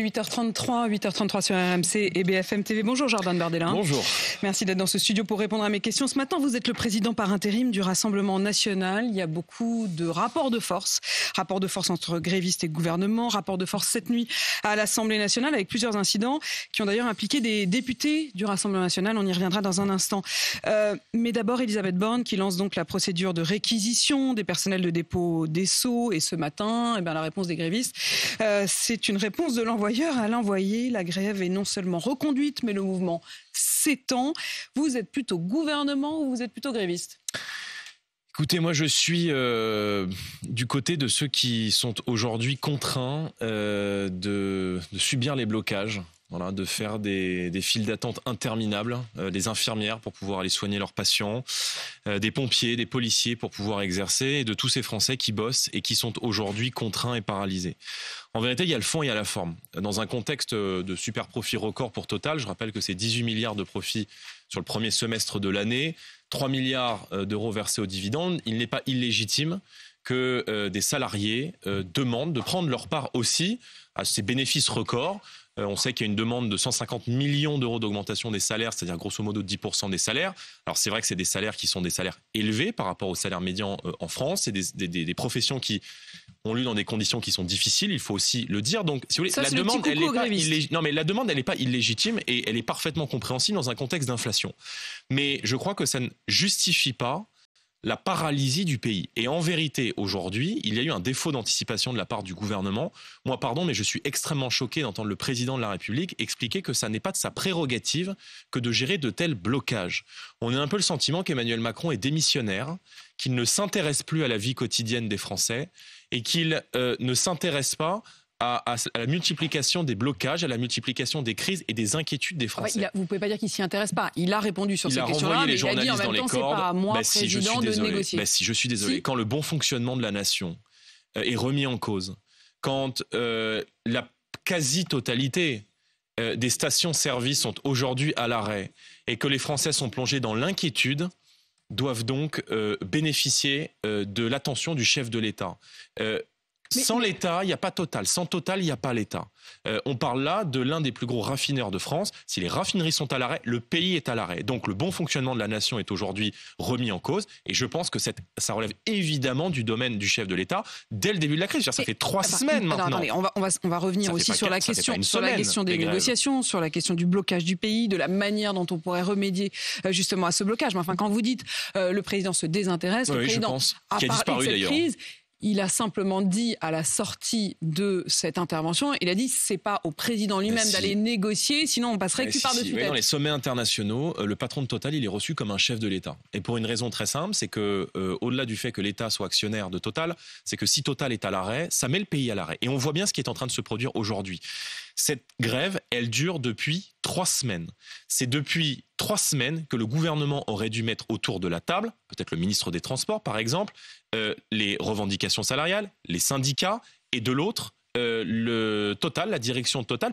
8h33, 8h33 sur RMC et BFM TV. Bonjour Jordan Bardella. Bonjour. Merci d'être dans ce studio pour répondre à mes questions. Ce matin, vous êtes le président par intérim du Rassemblement national. Il y a beaucoup de rapports de force. Rapports de force entre grévistes et gouvernement. Rapports de force cette nuit à l'Assemblée nationale avec plusieurs incidents qui ont d'ailleurs impliqué des députés du Rassemblement national. On y reviendra dans un instant. Euh, mais d'abord, Elisabeth Borne qui lance donc la procédure de réquisition des personnels de dépôt des Sceaux. Et ce matin, et eh bien, la réponse des grévistes, euh, c'est une réponse de l'envoi Voyeur à l'envoyer. La grève est non seulement reconduite, mais le mouvement s'étend. Vous êtes plutôt gouvernement ou vous êtes plutôt gréviste Écoutez, moi je suis euh, du côté de ceux qui sont aujourd'hui contraints euh, de subir les blocages de faire des, files d'attente interminables, euh, des infirmières pour pouvoir aller soigner leurs patients, euh, des pompiers, des policiers pour pouvoir exercer, et de tous ces Français qui bossent et qui sont aujourd'hui contraints et paralysés. En vérité, il y a le fond et il y a la forme. Dans un contexte euh, de super profit record pour Total, je rappelle que c'est 18 milliards de profits sur le premier semestre de l'année, 3 milliards d'euros versés aux dividendes, il n'est pas illégitime que des salariés demandent de prendre leur part aussi à ces bénéfices records euh, on sait qu'il y a une demande de 150 millions d'euros d'augmentation des salaires, c'est-à-dire grosso modo 10% des salaires. Alors c'est vrai que c'est des salaires qui sont des salaires élevés par rapport aux salaires médians euh, en France. C'est des, professions qui ont lieu dans des conditions qui sont difficiles. Il faut aussi le dire. Donc, la demande, mais la demande, elle n'est pas illégitime et elle est parfaitement compréhensible dans un contexte d'inflation. Mais je crois que ça ne justifie pas la paralysie du pays. Et en vérité, aujourd'hui, il y a eu un défaut d'anticipation de la part du gouvernement. Moi, pardon, mais je suis extrêmement choqué d'entendre le président de la République expliquer que ça n'est pas de sa prérogative que de gérer de tels blocages. On a un peu le sentiment qu'Emmanuel Macron est démissionnaire, qu'il ne s'intéresse plus à la vie quotidienne des Français et qu'il euh, ne s'intéresse pas à, la multiplication des blocages, à la multiplication des crises et des inquiétudes des Français. vous ne pouvez pas dire qu'il s'y intéresse pas. Il a répondu sur il ces questions-là, les il a dit en même temps, c'est pas à moi, bah, bah, si je suis désolé, de négocier. si je suis désolé, quand le bon fonctionnement de la nation euh, est remis en cause, quand euh, la quasi-totalité euh, des stations-service sont aujourd'hui à l'arrêt et que les Français sont plongés dans l'inquiétude, doivent donc bénéficier de l'attention du chef de l'État. Sans l'État, il n'y a pas Total. Sans Total, il n'y a pas l'État. Euh, on parle là de l'un des plus gros raffineurs de France. Si les raffineries sont à l'arrêt, le pays est à l'arrêt. Donc le bon fonctionnement de la nation est aujourd'hui remis en cause. Et je pense que cette, ça relève évidemment du domaine du chef de l'État dès le début de la crise. Ça fait trois ah bah, semaines maintenant. on, va, on, va, revenir aussi sur, la question, sur la question des, négociations, sur la question du blocage du pays, de la manière dont on pourrait remédier euh, justement à ce blocage. Mais enfin, quand vous dites euh, le président se désintéresse, le président a, de crise. Il a simplement dit à la sortie de cette intervention, il a dit c'est pas au président lui-même d'aller négocier, sinon on passerait par-dessus. dans les sommets internationaux, euh, le patron de Total, il est reçu comme un chef de l'État. Et pour une raison très simple, c'est que euh, au-delà du fait que l'État soit actionnaire de Total, c'est que si Total est à l'arrêt, ça met le pays à l'arrêt. Et on voit bien ce qui est en train de se produire aujourd'hui. Cette grève, elle dure depuis trois semaines. C'est depuis trois semaines que le gouvernement aurait dû mettre autour de la table, peut-être le ministre des Transports par exemple, euh, les revendications salariales, les syndicats, et de l'autre, euh, le total, la direction totale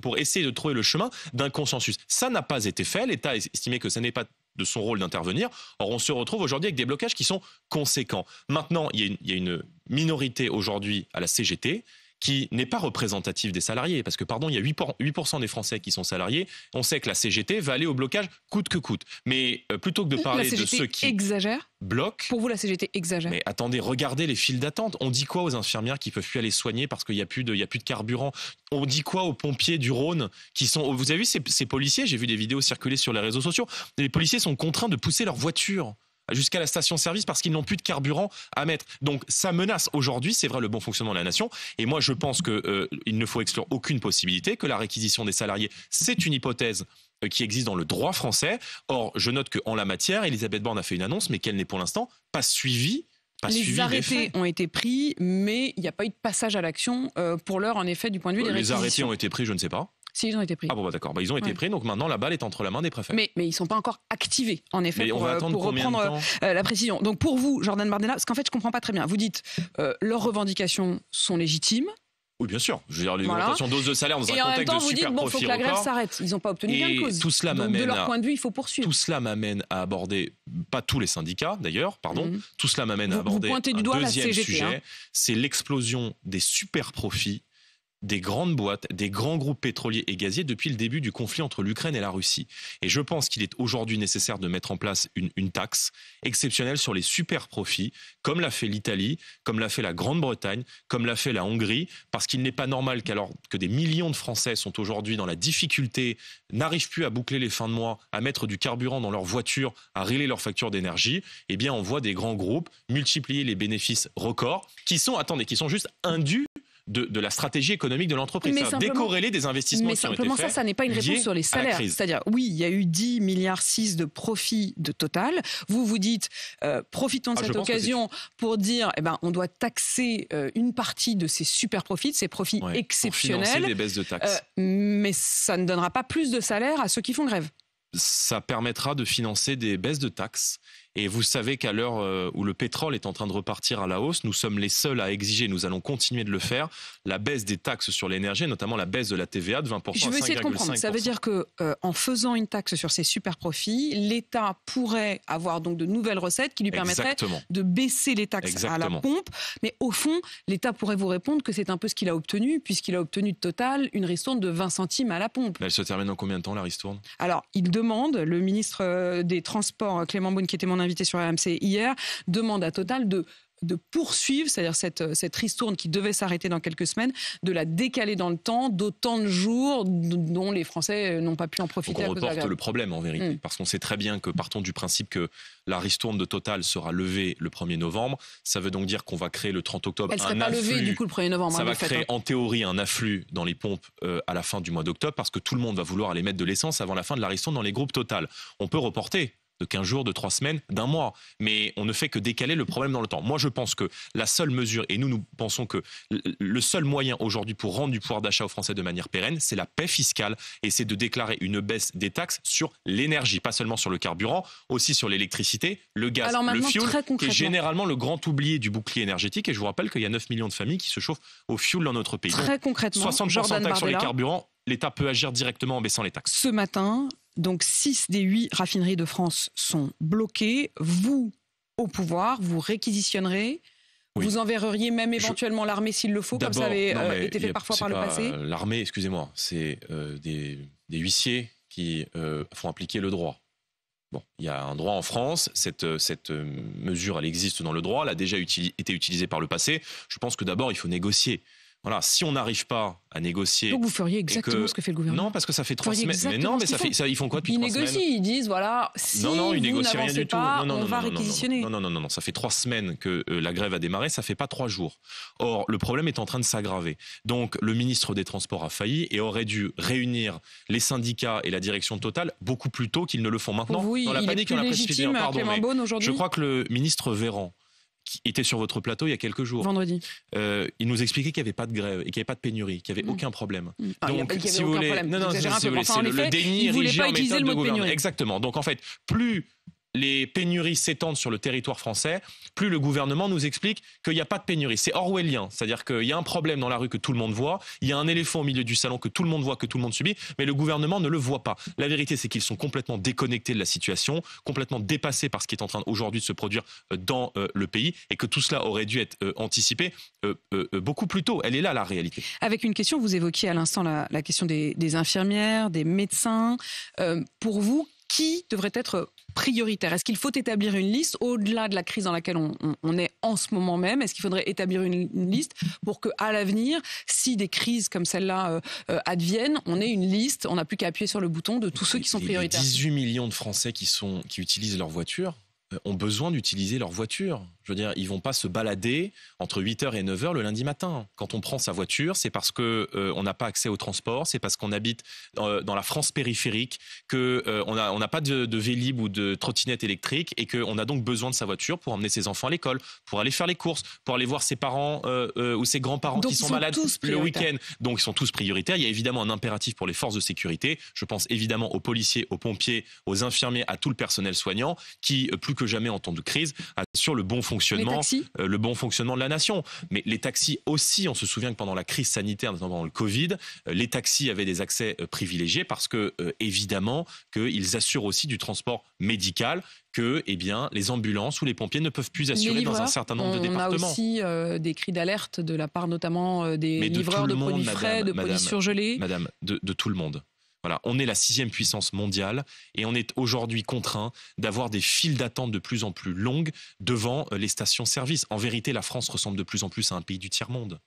pour, essayer de trouver le chemin d'un consensus. Ça n'a pas été fait. L'État a estimé que ce n'est pas de son rôle d'intervenir. Or, on se retrouve aujourd'hui avec des blocages qui sont conséquents. Maintenant, il y a une minorité aujourd'hui à la CGT qui n'est pas représentatif des salariés, parce que, pardon, il y a 8%, des Français qui sont salariés. On sait que la CGT va aller au blocage coûte que coûte. Mais euh, plutôt que de parler de ceux qui exagère. bloquent... Pour vous, la CGT exagère. Mais attendez, regardez les files d'attente. On dit quoi aux infirmières qui peuvent plus aller soigner parce qu'il n'y a, plus de, y a plus de carburant On dit quoi aux pompiers du Rhône qui sont... Vous avez vu ces policiers J'ai vu des vidéos circuler sur les réseaux sociaux. Les policiers sont contraints de pousser leur voiture jusqu'à la station-service parce qu'ils n'ont plus de carburant à mettre. Donc ça menace aujourd'hui, c'est vrai, le bon fonctionnement de la nation. Et moi, je pense qu'il euh, il ne faut exclure aucune possibilité, que la réquisition des salariés, c'est une hypothèse euh, qui existe dans le droit français. Or, je note qu'en la matière, Elisabeth Borne a fait une annonce, mais qu'elle n'est pour l'instant pas suivie les arrêtés ont été pris, mais il n'y a pas eu de passage à l'action euh, pour l'heure, en effet, du point de vue des Les arrêtés ont été pris, je ne sais pas. Si, ils ont été pris. Ah bon, bah, d'accord. Bah, ils ont été pris, donc maintenant la balle est entre la main des préfets. Mais, ils ne sont pas encore activés, en effet, pour, pour reprendre la précision. Donc pour vous, Jordan Bardella, parce qu'en fait, je ne comprends pas très bien. Vous dites, euh, leurs revendications sont légitimes. Oui, bien sûr. Je veux dire, les voilà. dose de salaire dans un contexte de Et en même temps, vous dites, bon, faut que la grève s'arrête. Ils n'ont pas obtenu gain de cause. Tout cela Donc, de leur point de vue, il faut poursuivre. Tout cela m'amène à aborder, pas tous les syndicats d'ailleurs, pardon, mhm. tout cela m'amène à aborder vous pointez du doigt un deuxième hein. sujet, c'est l'explosion des super profits des grandes boîtes, des grands groupes pétroliers et gaziers depuis le début du conflit entre l'Ukraine et la Russie. Et je pense qu'il est aujourd'hui nécessaire de mettre en place une, taxe exceptionnelle sur les super profits, comme l'a fait l'Italie, comme l'a fait la Grande-Bretagne, comme l'a fait la Hongrie, parce qu'il n'est pas normal qu'alors que des millions de Français sont aujourd'hui dans la difficulté, n'arrivent plus à boucler les fins de mois, à mettre du carburant dans leur voiture, à régler leurs factures d'énergie, eh bien on voit des grands groupes multiplier les bénéfices records qui sont, attendez, qui sont juste indus de, la stratégie économique de l'entreprise. Décorréler des investissements. Mais simplement, ça, ça n'est pas une réponse sur les salaires. C'est-à-dire, oui, il y a eu 10 milliards 6 de profits de Total. Vous vous dites, euh, profitons de ah, cette occasion pour dire, eh ben, on doit taxer euh, une partie de ces super profits, de ces profits ouais, exceptionnels. des baisses de taxes. Euh, mais ça ne donnera pas plus de salaire à ceux qui font grève ça permettra de financer des baisses de taxes et vous savez qu'à l'heure euh, où le pétrole est en train de repartir à la hausse, nous sommes les seuls à exiger, nous allons continuer de le faire, la baisse des taxes sur l'énergie, notamment la baisse de la TVA de 20%. Je veux essayer de comprendre. Ça veut dire que euh, en faisant une taxe sur ces super profits, l'État pourrait avoir donc de nouvelles recettes qui lui permettraient de baisser les taxes à la pompe. Mais au fond, l'État pourrait vous répondre que c'est un peu ce qu'il a obtenu, puisqu'il a obtenu de Total une ristourne de 20 centimes à la pompe. elle se termine en combien de temps la ristourne Alors, il demande, le ministre euh, des Transports, Clément Beaune, qui était mon invité sur RMC hier, demande à Total de de poursuivre, c'est-à-dire cette, cette ristourne qui devait s'arrêter dans quelques semaines, de la décaler dans le temps d'autant de jours dont les Français n'ont pas pu en profiter. on reporte le problème en vérité, mm. parce qu'on sait très bien que partons du principe que la ristourne de Total sera levée le 1er novembre, ça veut donc dire qu'on va créer le 30 octobre Elle un pas afflux. du coup le 1er novembre. Ça hein, va créer hein. en théorie un afflux dans les pompes euh, à la fin du mois d'octobre, parce que tout le monde va vouloir aller mettre de l'essence avant la fin de la ristourne dans les groupes Total. On peut reporter de 15 jours, de 3 semaines, d'un mois. Mais on ne fait que décaler le problème dans le temps. Moi, je pense que la seule mesure, et nous, nous pensons que le seul moyen aujourd'hui pour rendre du pouvoir d'achat aux Français de manière pérenne, c'est la paix fiscale et c'est de déclarer une baisse des taxes sur l'énergie, pas seulement sur le carburant, aussi sur l'électricité, le gaz, le fioul, qui est généralement le grand oublié du bouclier énergétique. Et je vous rappelle qu'il y a 9 millions de familles qui se chauffent au fioul dans notre pays. Très concrètement, 60% de taxes sur les carburants, l'État peut agir directement en baissant les taxes. Ce matin, donc 6 des 8 raffineries de France sont bloquées. Vous, au pouvoir, vous réquisitionnerez. Vous enverreriez même éventuellement l'armée s'il le faut, comme ça avait euh, été fait parfois par le passé L'armée, excusez-moi, c'est euh, des, huissiers qui euh, font appliquer le droit. Bon, il y a un droit en France, cette, mesure, elle existe dans le droit, elle a déjà été utilisée par le passé. Je pense que d'abord, il faut négocier. Voilà, si on n'arrive pas à négocier. Donc vous feriez exactement ce que fait le gouvernement. Non, parce que ça fait trois semaines. Mais non, mais ça ils font quoi depuis ils trois négocient, semaines Ils disent voilà, si non, non, ils rien du pas, tout. Non, on va réquisitionner. Non, non, non, non, ça fait trois semaines que euh, la grève a démarré, ça fait pas trois jours. Or, le problème est en train de s'aggraver. Donc, le ministre des Transports a failli et aurait dû réunir les syndicats et la direction totale beaucoup plus tôt qu'ils ne le font maintenant. Oui, dans la il panique, est plus légitime, Pardon, aujourd'hui. Je crois que le ministre Véran qui était sur votre plateau il y a quelques jours. Vendredi. Euh, il nous expliquait qu'il n'y avait pas de grève et qu'il n'y avait pas de pénurie, qu'il n'y avait mm. aucun problème. Mm. Ah, Donc, si vous voulez, c'est le, déni rigide de, Exactement. Donc en fait, plus les pénuries s'étendent sur le territoire français, plus le gouvernement nous explique qu'il n'y a pas de pénurie. C'est orwellien, c'est-à-dire qu'il y a un problème dans la rue que tout le monde voit, il y a un éléphant au milieu du salon que tout le monde voit, que tout le monde subit, mais le gouvernement ne le voit pas. La vérité, c'est qu'ils sont complètement déconnectés de la situation, complètement dépassés par ce qui est en train aujourd'hui de se produire euh, dans euh, le pays, et que tout cela aurait dû être euh, anticipé beaucoup plus tôt. Elle est là, la réalité. Avec une question, vous évoquiez à l'instant la, question des, infirmières, des médecins. pour vous, qui devrait être prioritaire Est-ce qu'il faut établir une liste au-delà de la crise dans laquelle on, est en ce moment même Est-ce qu'il faudrait établir une, liste pour que, à l'avenir, si des crises comme celle-là euh, euh, adviennent, on ait une liste On n'a plus qu'à appuyer sur le bouton de tous ceux qui sont prioritaires. 18 millions de Français qui sont qui utilisent leur voiture euh, ont besoin d'utiliser leur voiture. Je veux dire, ils vont pas se balader entre 8h et 9h le lundi matin. Quand on prend sa voiture, c'est parce que euh, on n'a pas accès au transport, c'est parce qu'on habite dans, euh, la France périphérique, que euh, on n'a on n'a pas de, vélib ou de trottinette électrique et qu'on a donc besoin de sa voiture pour emmener ses enfants à l'école, pour aller faire les courses, pour aller voir ses parents ou ses grands-parents qui sont, sont malades le week-end. Donc ils sont tous prioritaires. Il y a évidemment un impératif pour les forces de sécurité. Je pense évidemment aux policiers, aux pompiers, aux infirmiers, à tout le personnel soignant qui, plus que jamais en temps de crise, assure le bon fonctionnement euh, le bon fonctionnement de la nation. Mais les taxis aussi, on se souvient que pendant la crise sanitaire, notamment pendant le Covid, euh, les taxis avaient des accès euh, privilégiés parce que, évidemment, qu'ils assurent aussi du transport médical que eh bien, les ambulances ou les pompiers ne peuvent plus assurer dans un certain nombre de départements. On a aussi des cris d'alerte de la part notamment des livreurs de, produits frais, de police Madame, de, tout le monde on est la sixième puissance mondiale et on est aujourd'hui contraint d'avoir des files d'attente de plus en plus longues devant euh, les stations-service. En vérité, la France ressemble de plus en plus à un pays du tiers-monde.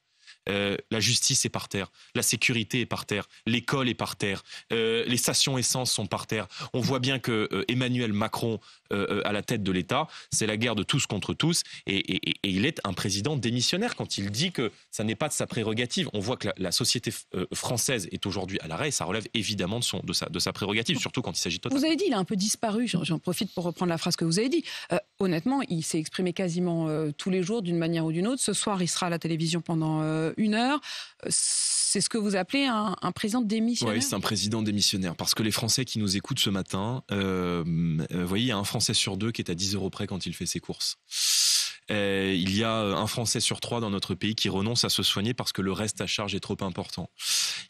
Euh, la justice est par terre, la sécurité est par terre, l'école est par terre, euh, les stations essence sont par terre. On voit bien que Emmanuel Macron euh, euh, à la tête de l'État. C'est la guerre de tous contre tous. Et, il est un président démissionnaire quand il dit que ça n'est pas de sa prérogative. On voit que la, société euh, française est aujourd'hui à l'arrêt. Ça relève évidemment de, son, de, sa, de sa prérogative, surtout quand il s'agit de Vous avez dit, il a un peu disparu. J'en profite pour reprendre la phrase que vous avez dit. honnêtement, il s'est exprimé quasiment tous les jours d'une manière ou d'une autre. Ce soir, il sera à la télévision pendant une heure. C'est ce que vous appelez un, un président démissionnaire. Oui, c'est un président démissionnaire. Parce que les Français qui nous écoutent ce matin, vous voyez, il y a un Français c'est sur deux qui est à 10 euros près quand il fait ses courses. il y a euh, un Français sur trois dans notre pays qui renonce à se soigner parce que le reste à charge est trop important.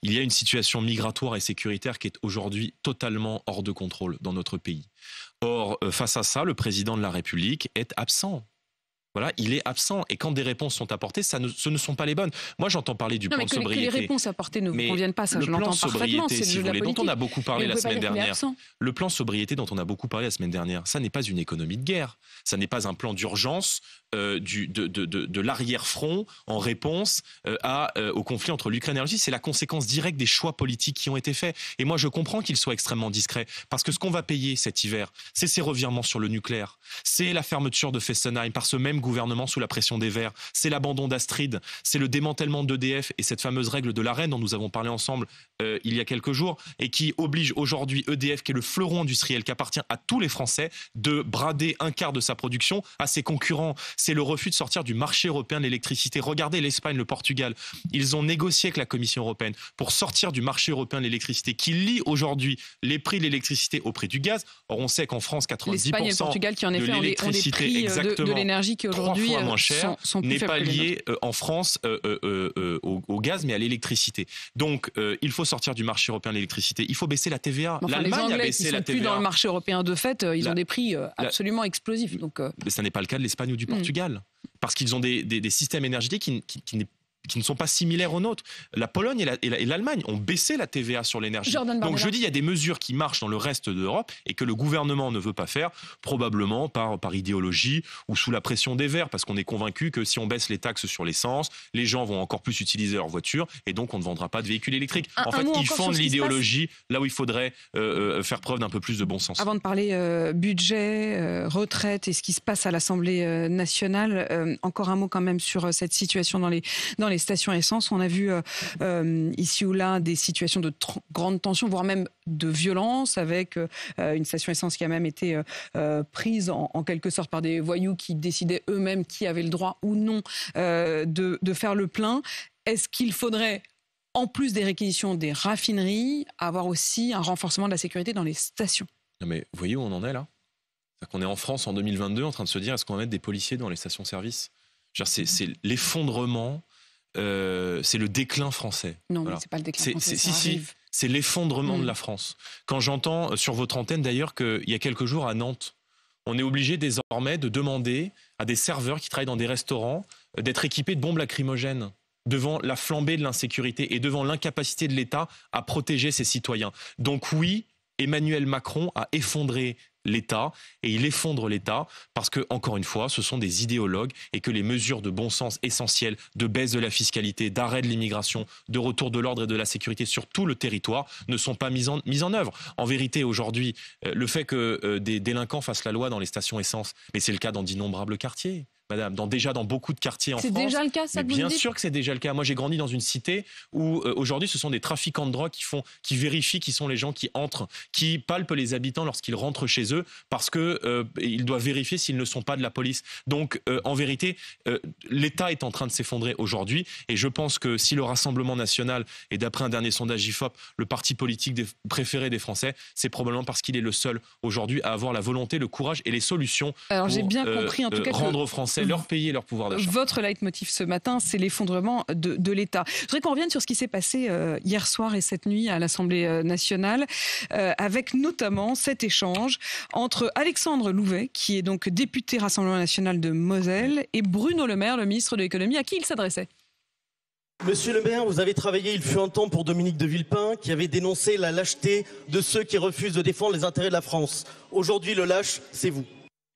Il y a une situation migratoire et sécuritaire qui est aujourd'hui totalement hors de contrôle dans notre pays. Or, euh, face à ça, le président de la République est absent voilà, il est absent. Et quand des réponses sont apportées, ça ce ne sont pas les bonnes. Moi, j'entends parler du plan sobriété. les réponses apportées ne pas, le je l'entends dont on a beaucoup parlé la semaine dernière. Le plan sobriété dont on a beaucoup parlé la semaine dernière, ça n'est pas une économie de guerre. Ça n'est pas un plan d'urgence euh, du, de, l'arrière-front en réponse euh, à, euh, au conflit entre l'Ukraine et la Russie. C'est la conséquence directe des choix politiques qui ont été faits. Et moi, je comprends qu'il soit extrêmement discret. Parce que ce qu'on va payer cet hiver, c'est ces revirements sur le nucléaire. C'est la fermeture de Fessenheim par ce même gouvernement sous la pression des Verts, c'est l'abandon d'Astrid, c'est le démantèlement d'EDF et cette fameuse règle de reine dont nous avons parlé ensemble euh, il y a quelques jours et qui oblige aujourd'hui EDF, qui est le fleuron industriel qui appartient à tous les Français, de brader un quart de sa production à ses concurrents. C'est le refus de sortir du marché européen de l'électricité. Regardez l'Espagne, le Portugal. Ils ont négocié avec la Commission européenne pour sortir du marché européen de l'électricité qui lie aujourd'hui les prix de l'électricité au prix du gaz. Or, on sait qu'en France, 90% et le Portugal qui en effet de l'électricité, euh, de, de l'énergie qui trois fois euh, moins cher n'est pas lié euh, en France euh, au, gaz mais à l'électricité. Donc il faut sortir du marché européen de l'électricité. Il faut baisser la TVA. L'Allemagne a baissé dans le marché européen de fait, ils ont des prix absolument explosifs. Donc, mais ça n'est pas le cas de l'Espagne ou du mm. Portugal. Parce qu'ils ont des, systèmes énergétiques qui, n'est qui ne sont pas similaires aux nôtres. La Pologne et l'Allemagne ont baissé la TVA sur l'énergie. Donc je dis, il y a des mesures qui marchent dans le reste d'Europe et que le gouvernement ne veut pas faire, probablement par, par idéologie ou sous la pression des Verts, parce qu'on est convaincu que si on baisse les taxes sur l'essence, les gens vont encore plus utiliser leur voiture et donc on ne vendra pas de véhicules électriques. en fait, ils font de l'idéologie là où il faudrait euh, euh, faire preuve d'un peu plus de bon sens. Avant de parler euh, budget, retraite et ce qui se passe à l'Assemblée nationale, encore un mot quand même sur cette situation dans les, dans les les stations essence. On a vu euh, euh, ici ou là des situations de grande tension, voire même de violence, avec euh, une station essence qui a même été prise en, quelque sorte par des voyous qui décidaient eux-mêmes qui avaient le droit ou non de, faire le plein. Est-ce qu'il faudrait en plus des réquisitions des raffineries, avoir aussi un renforcement de la sécurité dans les stations. Non mais vous voyez où on en est là On qu'on est en France en 2022 en train de se dire est-ce qu'on va mettre des policiers dans les stations-service C'est l'effondrement euh, c'est le déclin français. Non, c'est pas le déclin français. si, si, c'est l'effondrement de mm. la France. Quand j'entends euh, sur votre antenne d'ailleurs qu'il y a quelques jours à Nantes, on est obligé désormais de demander à des serveurs qui travaillent dans des restaurants euh, d'être équipés de bombes lacrymogènes devant la flambée de l'insécurité et devant l'incapacité de l'État à protéger ses citoyens. Donc oui, Emmanuel Macron a effondré l'État et il effondre l'État parce que, encore une fois, ce sont des idéologues et que les mesures de bon sens essentielles de baisse de la fiscalité, d'arrêt de l'immigration, de retour de l'ordre et de la sécurité sur tout le territoire ne sont pas mises en, mises en œuvre. En vérité, aujourd'hui, euh, le fait que euh, des délinquants fassent la loi dans les stations essence, mais c'est le cas dans d'innombrables quartiers madame, dans, déjà dans beaucoup de quartiers en France. C'est déjà le cas, ça Bien sûr que c'est déjà le cas. Moi, j'ai grandi dans une cité où euh, aujourd'hui, ce sont des trafiquants de drogue qui font, qui vérifient qui sont les gens qui entrent, qui palpent les habitants lorsqu'ils rentrent chez eux parce que euh, ils doivent vérifier s'ils ne sont pas de la police. Donc, euh, en vérité, l'État est en train de s'effondrer aujourd'hui, et je pense que si le Rassemblement national et d'après un dernier sondage Ifop, le parti politique des, préféré des Français, c'est probablement parce qu'il est le seul aujourd'hui à avoir la volonté, le courage et les solutions Alors, pour bien compris, en tout rendre aux Français c'est leur payer leur pouvoir d'achat. Votre leitmotiv ce matin, c'est l'effondrement de, l'État. Je voudrais qu'on revienne sur ce qui s'est passé euh, hier soir et cette nuit à l'Assemblée euh, nationale, euh, avec notamment cet échange entre Alexandre Louvet, qui est donc député Rassemblement national de Moselle, et Bruno Le Maire, le ministre de l'économie, à qui il s'adressait. Monsieur le maire, vous avez travaillé, il fut un temps, pour Dominique de Villepin, qui avait dénoncé la lâcheté de ceux qui refusent de défendre les intérêts de la France. Aujourd'hui, le lâche, c'est vous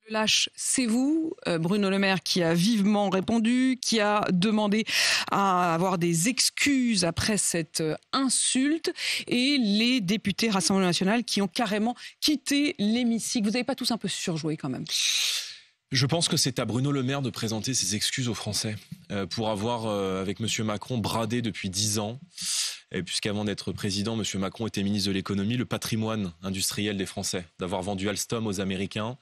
lâche, c'est vous, euh, Bruno Le Maire, qui a vivement répondu, qui a demandé à avoir des excuses après cette euh, insulte, et les députés Rassemblement national qui ont carrément quitté l'hémicycle. Vous n'avez pas tous un peu surjoué quand même je pense que c'est à Bruno Le Maire de présenter ses excuses aux Français euh, pour avoir, avec M. Macron, bradé depuis dix ans Et puisqu'avant d'être président, M. Macron était ministre de l'économie, le patrimoine industriel des Français, d'avoir vendu Alstom aux Américains,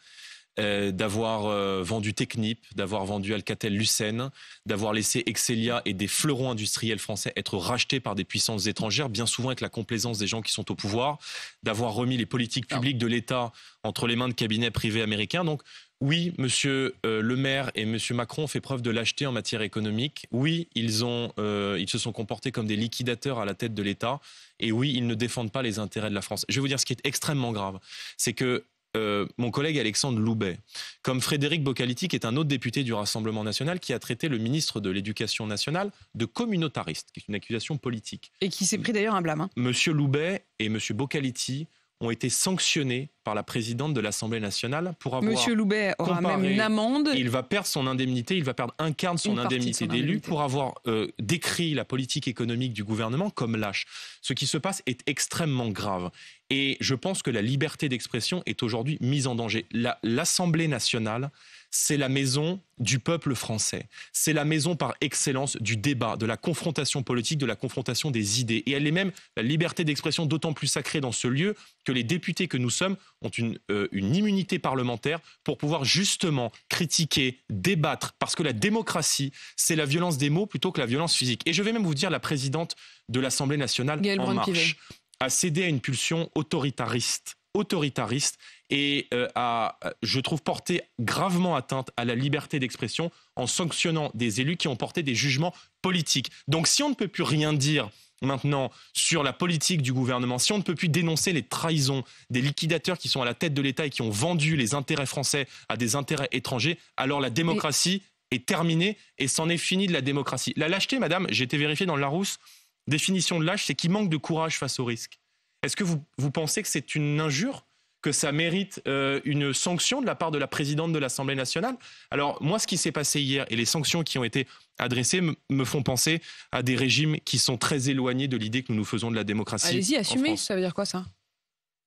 euh, d'avoir euh, vendu Technip, d'avoir vendu Alcatel-Lucent, d'avoir laissé Excelia et des fleurons industriels français être rachetés par des puissances étrangères, bien souvent avec la complaisance des gens qui sont au pouvoir, d'avoir remis les politiques ah. publiques de l'État entre les mains de cabinets privés américains. Donc, oui, Monsieur euh, Le Maire et Monsieur Macron ont fait preuve de lâcheté en matière économique. Oui, ils, ont, ils se sont comportés comme des liquidateurs à la tête de l'État. Et oui, ils ne défendent pas les intérêts de la France. Je vais vous dire ce qui est extrêmement grave, c'est que euh, mon collègue Alexandre Loubet, comme Frédéric Bocaliti, qui est un autre député du Rassemblement national, qui a traité le ministre de l'Éducation nationale de communautariste, qui est une accusation politique. Et qui s'est pris d'ailleurs un blâme. Hein. Monsieur Loubet et monsieur Bocaliti ont été sanctionnés par la présidente de l'Assemblée nationale pour avoir. Monsieur Loubet aura même une amende. Il va perdre son indemnité, il va perdre un son indemnité d'élu pour avoir euh, décrit la politique économique du gouvernement comme lâche. Ce qui se passe est extrêmement grave. Et je pense que la liberté d'expression est aujourd'hui mise en danger. L'Assemblée nationale c'est la maison du peuple français. C'est la maison par excellence du débat, de la confrontation politique, de la confrontation des idées. Et elle est même la liberté d'expression d'autant plus sacrée dans ce lieu que les députés que nous sommes ont une, euh, immunité parlementaire pour pouvoir justement critiquer, débattre, parce que la démocratie, c'est la violence des mots plutôt que la violence physique. Et je vais même vous dire, la présidente de l'Assemblée nationale, En Marche, a cédé à une pulsion autoritariste autoritariste et euh, a, je trouve, porté gravement atteinte à la liberté d'expression en sanctionnant des élus qui ont porté des jugements politiques. Donc si on ne peut plus rien dire maintenant sur la politique du gouvernement, si on ne peut plus dénoncer les trahisons des liquidateurs qui sont à la tête de l'État et qui ont vendu les intérêts français à des intérêts étrangers, alors la démocratie est terminée et c'en est fini de la démocratie. La lâcheté, madame, j'ai été vérifié dans le Larousse, définition de lâche, c'est qui manque de courage face au risque. Est-ce que vous, pensez que c'est une injure que ça mérite euh, une sanction de la part de la présidente de l'Assemblée nationale. Alors moi, ce qui s'est passé hier et les sanctions qui ont été adressées me font penser à des régimes qui sont très éloignés de l'idée que nous nous faisons de la démocratie. Allez-y, assumez, ça veut dire quoi ça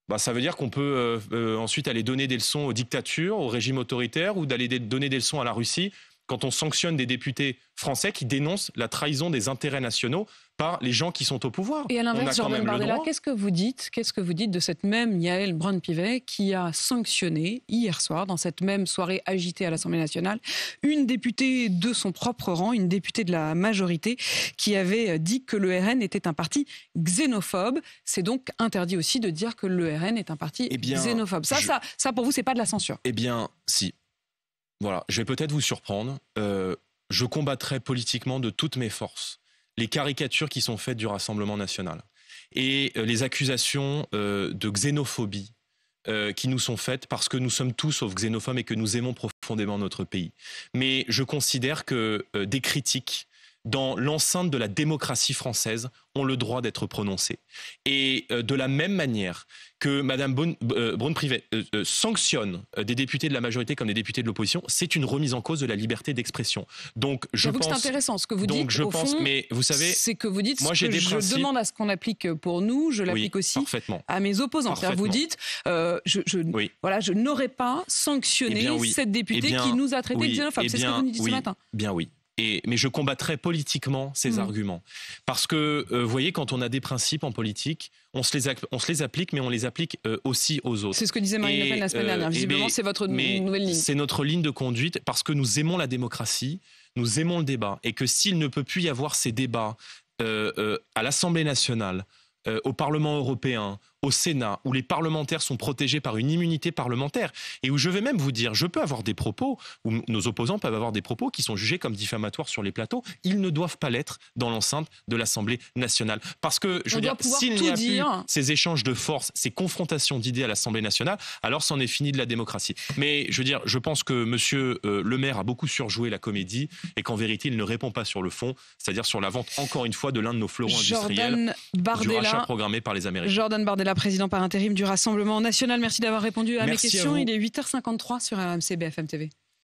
bah, ça veut dire qu'on peut euh, euh, ensuite aller donner des leçons aux dictatures, aux régimes autoritaires ou d'aller donner des leçons à la Russie quand on sanctionne des députés français qui dénoncent la trahison des intérêts nationaux par les gens qui sont au pouvoir. Et à l'inverse, Jordan Bardella, qu'est-ce que vous dites Qu'est-ce que vous dites de cette même Yael brun pivet qui a sanctionné hier soir, dans cette même soirée agitée à l'Assemblée nationale, une députée de son propre rang, une députée de la majorité, qui avait dit que le RN était un parti xénophobe. C'est donc interdit aussi de dire que le RN est un parti eh xénophobe. Ça, ça, ça, pour vous, c'est pas de la censure. Eh bien, si. Voilà, je vais peut-être vous surprendre. Euh, je combattrai politiquement de toutes mes forces les caricatures qui sont faites du Rassemblement national et euh, les accusations euh, de xénophobie euh, qui nous sont faites parce que nous sommes tous sauf xénophobes et que nous aimons profondément notre pays. Mais je considère que des critiques dans l'enceinte de la démocratie française ont le droit d'être prononcés. Et euh, de la même manière que Mme braun euh, privé euh, sanctionne des députés de la majorité comme des députés de l'opposition, c'est une remise en cause de la liberté d'expression. Donc je pense. C'est intéressant ce que vous dites. je au pense, fond, mais vous savez, c'est que vous dites. Moi, j'ai des je demande à ce qu'on applique pour nous, je l'applique aussi à mes opposants. Vous dites, je, voilà, je n'aurais pas sanctionné eh cette députée eh qui nous a traités de eh C'est ce que vous nous dites ce matin. Bien oui mais je combattrai politiquement ces hmm. arguments. Parce que, euh, vous voyez, quand on a des principes en politique, on se les, applique, mais on les applique euh, aussi aux autres. C'est ce que disait Marine Le Pen la semaine euh, Visiblement, c'est votre nouvelle ligne. C'est notre ligne de conduite parce que nous aimons la démocratie, nous aimons le débat. Et que s'il ne peut plus y avoir ces débats à l'Assemblée nationale, au Parlement européen, au Sénat, où les parlementaires sont protégés par une immunité parlementaire, et où je vais même vous dire, je peux avoir des propos, où nos opposants peuvent avoir des propos qui sont jugés comme diffamatoires sur les plateaux, ils ne doivent pas l'être dans l'enceinte de l'Assemblée nationale. Parce que, je veux dire, s'il n'y a plus ces échanges de force, ces confrontations d'idées à l'Assemblée nationale, alors c'en est fini de la démocratie. Mais je veux dire, je pense que Monsieur le maire a beaucoup surjoué la comédie et qu'en vérité, il ne répond pas sur le fond, c'est-à-dire sur la vente, encore une fois, de l'un de nos fleurons industriels du rachat programmé par les Américains. Jordan Bardella la président par intérim du Rassemblement national. Merci d'avoir répondu à mes questions. Il est 8h53 sur RMC BFM TV.